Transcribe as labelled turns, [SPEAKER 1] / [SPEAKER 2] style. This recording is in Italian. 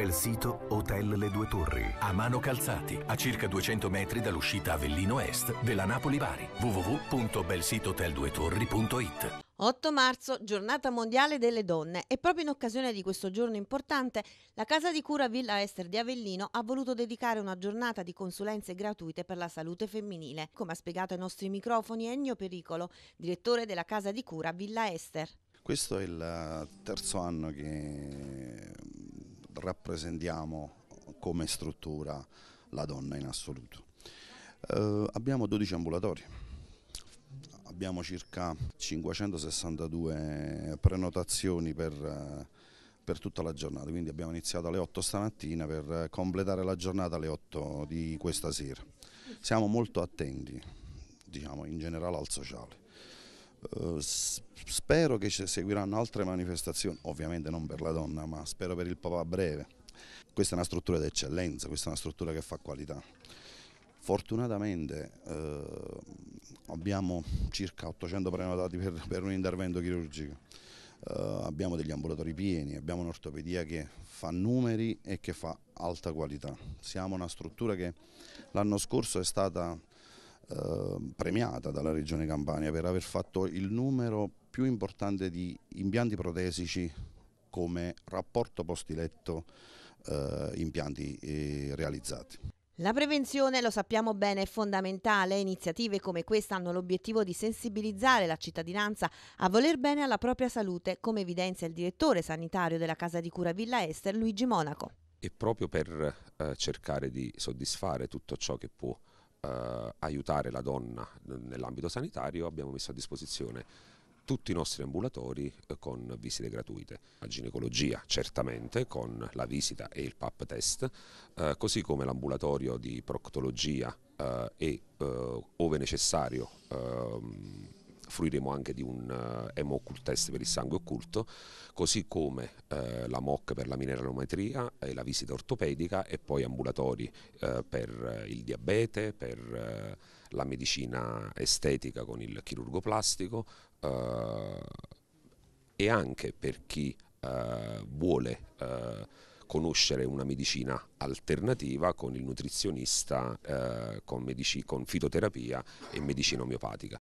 [SPEAKER 1] bel sito Hotel Le Due Torri, a mano calzati, a circa 200 metri dall'uscita Avellino Est della Napoli-Bari. www.belsitohotelduetorri.it
[SPEAKER 2] 8 marzo, giornata mondiale delle donne e proprio in occasione di questo giorno importante, la Casa di Cura Villa Ester di Avellino ha voluto dedicare una giornata di consulenze gratuite per la salute femminile, come ha spiegato ai nostri microfoni Ennio Pericolo, direttore della Casa di Cura Villa Ester.
[SPEAKER 3] Questo è il terzo anno che rappresentiamo come struttura la donna in assoluto. Eh, abbiamo 12 ambulatori, abbiamo circa 562 prenotazioni per, eh, per, tutta la giornata, quindi abbiamo iniziato alle 8 stamattina per completare la giornata alle 8 di questa sera. Siamo molto attenti, diciamo, in generale al sociale eh, spero che ci seguiranno altre manifestazioni, ovviamente non per la donna, ma spero per il papà a breve. Questa è una struttura d'eccellenza, questa è una struttura che fa qualità. Fortunatamente eh, abbiamo circa 800 prenotati per, per un intervento chirurgico, eh, abbiamo degli ambulatori pieni, abbiamo un'ortopedia che fa numeri e che fa alta qualità. Siamo una struttura che l'anno scorso è stata Ehm, premiata dalla Regione Campania per aver fatto il numero più importante di impianti protesici come rapporto posti letto eh, impianti eh, realizzati.
[SPEAKER 2] La prevenzione, lo sappiamo bene, è fondamentale. Iniziative come questa hanno l'obiettivo di sensibilizzare la cittadinanza a voler bene alla propria salute, come evidenzia il direttore sanitario della casa di cura Villa Ester, Luigi Monaco.
[SPEAKER 1] E proprio per eh, cercare di soddisfare tutto ciò che può eh, aiutare la donna nell'ambito sanitario abbiamo messo a disposizione tutti i nostri ambulatori eh, con visite gratuite. La ginecologia certamente con la visita e il PAP test, eh, così come l'ambulatorio di proctologia eh, e eh, ove necessario ehm, fruiremo anche di un uh, eh, test per il sangue occulto, così come eh, la MOC per la mineralometria e la visita ortopedica e poi ambulatori eh, per eh, il diabete, per eh, la medicina estetica con il chirurgo plastico e anche per chi vuole conoscere una medicina alternativa con il nutrizionista, eh, con, medici,
[SPEAKER 2] con fitoterapia e medicina omeopatica.